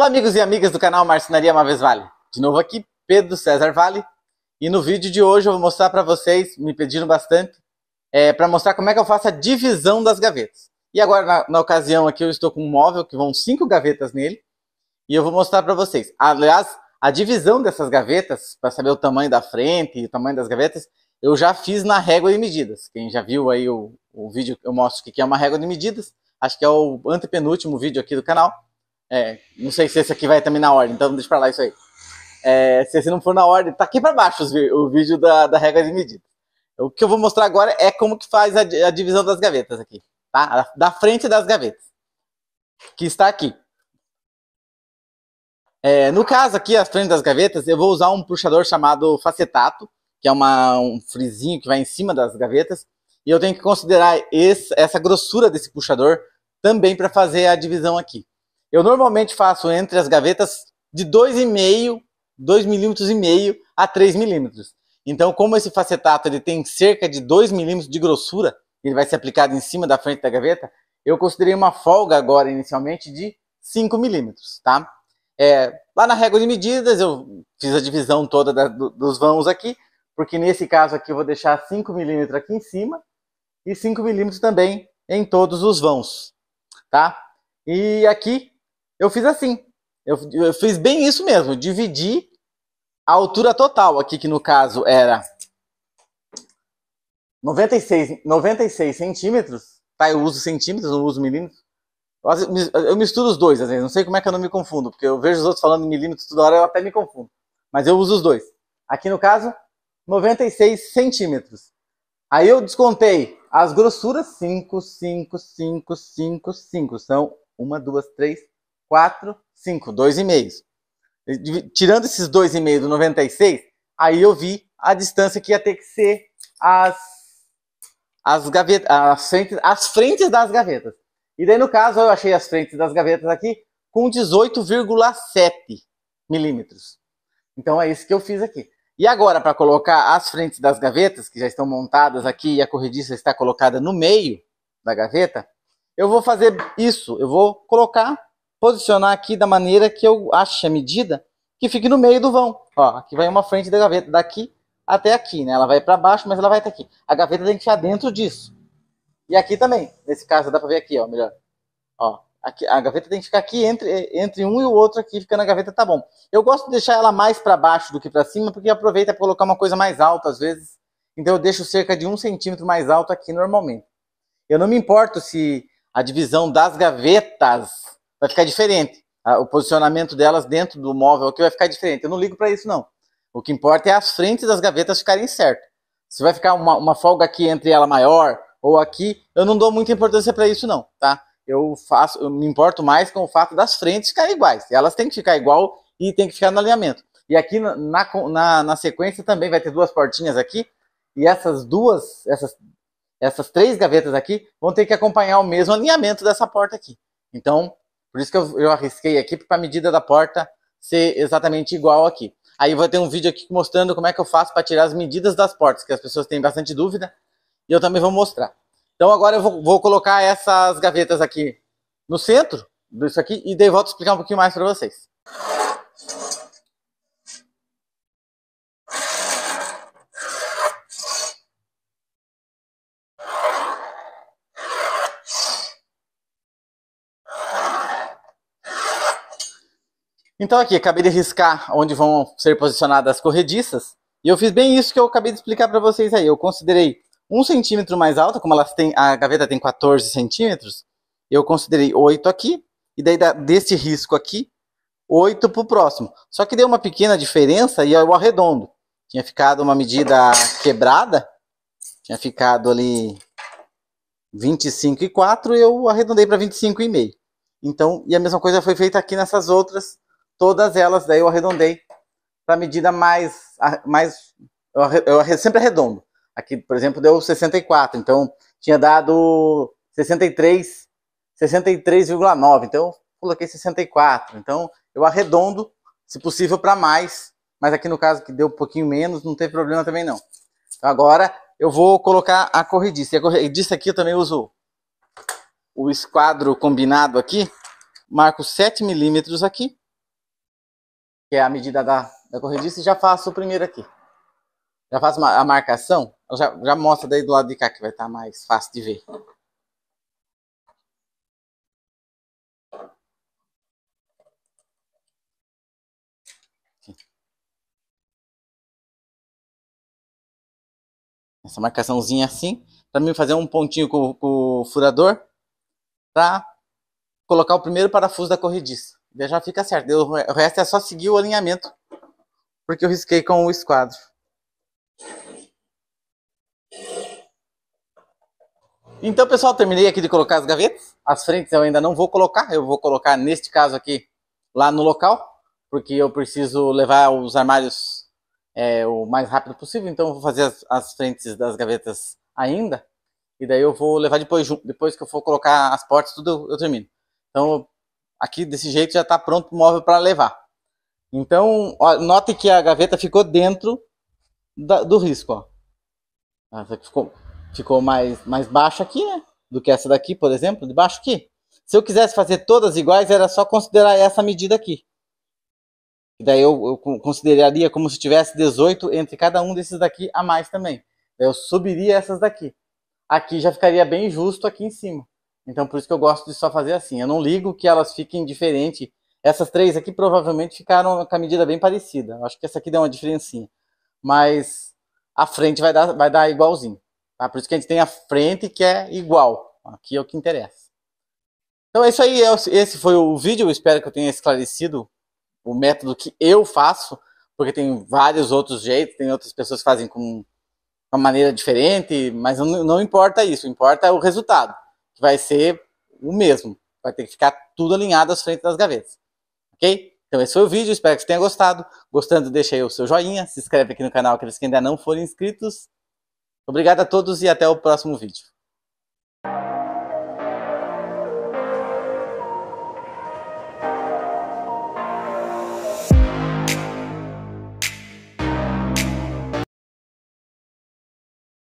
Olá amigos e amigas do canal Marcenaria vez Vale. De novo aqui, Pedro César Vale. E no vídeo de hoje eu vou mostrar para vocês, me pediram bastante, é, para mostrar como é que eu faço a divisão das gavetas. E agora, na, na, ocasião aqui, eu estou com um móvel que vão cinco gavetas nele. E eu vou mostrar para vocês. Aliás, a divisão dessas gavetas, para saber o tamanho da frente e o tamanho das gavetas, eu já fiz na régua de medidas. Quem já viu aí o, o vídeo, eu mostro o que é uma régua de medidas. Acho que é o antepenúltimo vídeo aqui do canal. É, não sei se esse aqui vai também na ordem, então deixa pra lá isso aí. É, se esse não for na ordem, tá aqui pra baixo o vídeo da, da regra de medida. O que eu vou mostrar agora é como que faz a, a divisão das gavetas aqui, tá? da frente das gavetas, que está aqui. É, no caso aqui, a frente das gavetas, eu vou usar um puxador chamado facetato, que é uma, um frizinho que vai em cima das gavetas, e eu tenho que considerar esse, essa grossura desse puxador também para fazer a divisão aqui. Eu normalmente faço entre as gavetas de 2,5, 2 milímetros e meio a 3 milímetros. Então, como esse facetato ele tem cerca de 2 milímetros de grossura, ele vai ser aplicado em cima da frente da gaveta, eu considerei uma folga agora inicialmente de 5 milímetros, tá? É, lá na régua de medidas eu fiz a divisão toda da, do, dos vãos aqui, porque nesse caso aqui eu vou deixar 5 milímetros aqui em cima e 5 milímetros também em todos os vãos, tá? E aqui eu fiz assim. Eu, eu fiz bem isso mesmo, dividi a altura total aqui, que no caso era 96, 96 centímetros, tá? Eu uso centímetros, não uso milímetros. Eu misturo os dois, às vezes. Não sei como é que eu não me confundo, porque eu vejo os outros falando milímetros toda hora, eu até me confundo. Mas eu uso os dois. Aqui no caso, 96 centímetros. Aí eu descontei as grossuras 5, 5, 5, 5, 5. São 1, 2, 3, 4, 5, 2,5. Tirando esses 2,5 do 96, aí eu vi a distância que ia ter que ser as, as gavetas, as frentes, as frentes das gavetas. E daí, no caso, eu achei as frentes das gavetas aqui com 18,7 milímetros. Então é isso que eu fiz aqui. E agora, para colocar as frentes das gavetas, que já estão montadas aqui e a corrediça está colocada no meio da gaveta, eu vou fazer isso. Eu vou colocar posicionar aqui da maneira que eu acho a medida que fique no meio do vão. Ó, aqui vai uma frente da gaveta, daqui até aqui, né? Ela vai para baixo, mas ela vai até aqui. A gaveta tem que estar dentro disso. E aqui também, nesse caso dá para ver aqui, ó, melhor. Ó, aqui, a gaveta tem que ficar aqui entre, entre um e o outro aqui, ficando a gaveta, tá bom. Eu gosto de deixar ela mais para baixo do que para cima, porque aproveita para colocar uma coisa mais alta às vezes. Então eu deixo cerca de um centímetro mais alto aqui normalmente. Eu não me importo se a divisão das gavetas vai ficar diferente. O posicionamento delas dentro do móvel aqui vai ficar diferente. Eu não ligo para isso, não. O que importa é as frentes das gavetas ficarem certas. Se vai ficar uma, uma folga aqui entre ela maior ou aqui, eu não dou muita importância para isso, não, tá? Eu, faço, eu me importo mais com o fato das frentes ficarem iguais. Elas têm que ficar igual e tem que ficar no alinhamento. E aqui na, na, na sequência também vai ter duas portinhas aqui. E essas duas, essas, essas três gavetas aqui, vão ter que acompanhar o mesmo alinhamento dessa porta aqui. Então, por isso que eu, eu arrisquei aqui para a medida da porta ser exatamente igual aqui. Aí vou ter um vídeo aqui mostrando como é que eu faço para tirar as medidas das portas, que as pessoas têm bastante dúvida, e eu também vou mostrar. Então agora eu vou, vou colocar essas gavetas aqui no centro disso aqui, e daí volto a explicar um pouquinho mais para vocês. Então aqui, acabei de riscar onde vão ser posicionadas as corrediças. E eu fiz bem isso que eu acabei de explicar para vocês aí. Eu considerei um centímetro mais alta, como elas têm, a gaveta tem 14 centímetros, eu considerei 8 aqui, e daí desse risco aqui, 8 para o próximo. Só que deu uma pequena diferença e eu arredondo. Tinha ficado uma medida quebrada, tinha ficado ali 25 e eu arredondei para 25 e meio. Então, e a mesma coisa foi feita aqui nessas outras todas elas, daí eu arredondei para a medida mais, mais eu, eu, sempre arredondo. Aqui, por exemplo, deu 64, então tinha dado 63, 63,9, então eu coloquei 64. Então eu arredondo, se possível, para mais, mas aqui no caso que deu um pouquinho menos, não teve problema também não. Então, agora eu vou colocar a corrediça. E a corrediça aqui eu também uso o esquadro combinado aqui, marco 7 milímetros aqui, que é a medida da, da corrediça, e já faço o primeiro aqui. Já faço a marcação, já, já mostra daí do lado de cá que vai estar tá mais fácil de ver. essa marcaçãozinha assim, para mim fazer um pontinho com, com o furador, para colocar o primeiro parafuso da corrediça já fica certo. O resto é só seguir o alinhamento, porque eu risquei com o esquadro. Então, pessoal, terminei aqui de colocar as gavetas. As frentes eu ainda não vou colocar. Eu vou colocar, neste caso aqui, lá no local, porque eu preciso levar os armários é, o mais rápido possível. Então, eu vou fazer as, as frentes das gavetas ainda. E daí eu vou levar depois, depois que eu for colocar as portas, tudo eu termino. Então, Aqui, desse jeito, já está pronto o móvel para levar. Então, ó, note que a gaveta ficou dentro da, do risco. Ó. Ficou, ficou mais, mais baixa aqui, né? Do que essa daqui, por exemplo, de baixo aqui. Se eu quisesse fazer todas iguais, era só considerar essa medida aqui. daí eu, eu, consideraria como se tivesse 18 entre cada um desses daqui a mais também. Daí eu subiria essas daqui. Aqui já ficaria bem justo aqui em cima. Então, por isso que eu gosto de só fazer assim. Eu não ligo que elas fiquem diferente. Essas três aqui provavelmente ficaram com a medida bem parecida. acho que essa aqui deu uma diferencinha. Mas a frente vai dar, vai dar igualzinho. Tá? Por isso que a gente tem a frente que é igual. Aqui é o que interessa. Então é isso aí. Esse foi o vídeo. Eu espero que eu tenha esclarecido o método que eu faço. Porque tem vários outros jeitos. Tem outras pessoas que fazem com uma maneira diferente. Mas não, não importa isso. Importa é o resultado vai ser o mesmo. Vai ter que ficar tudo alinhado às frente das gavetas. Ok? Então esse foi o vídeo, espero que você tenha gostado. Gostando, deixa aí o seu joinha, se inscreve aqui no canal aqueles que ainda não forem inscritos. Obrigado a todos e até o próximo vídeo.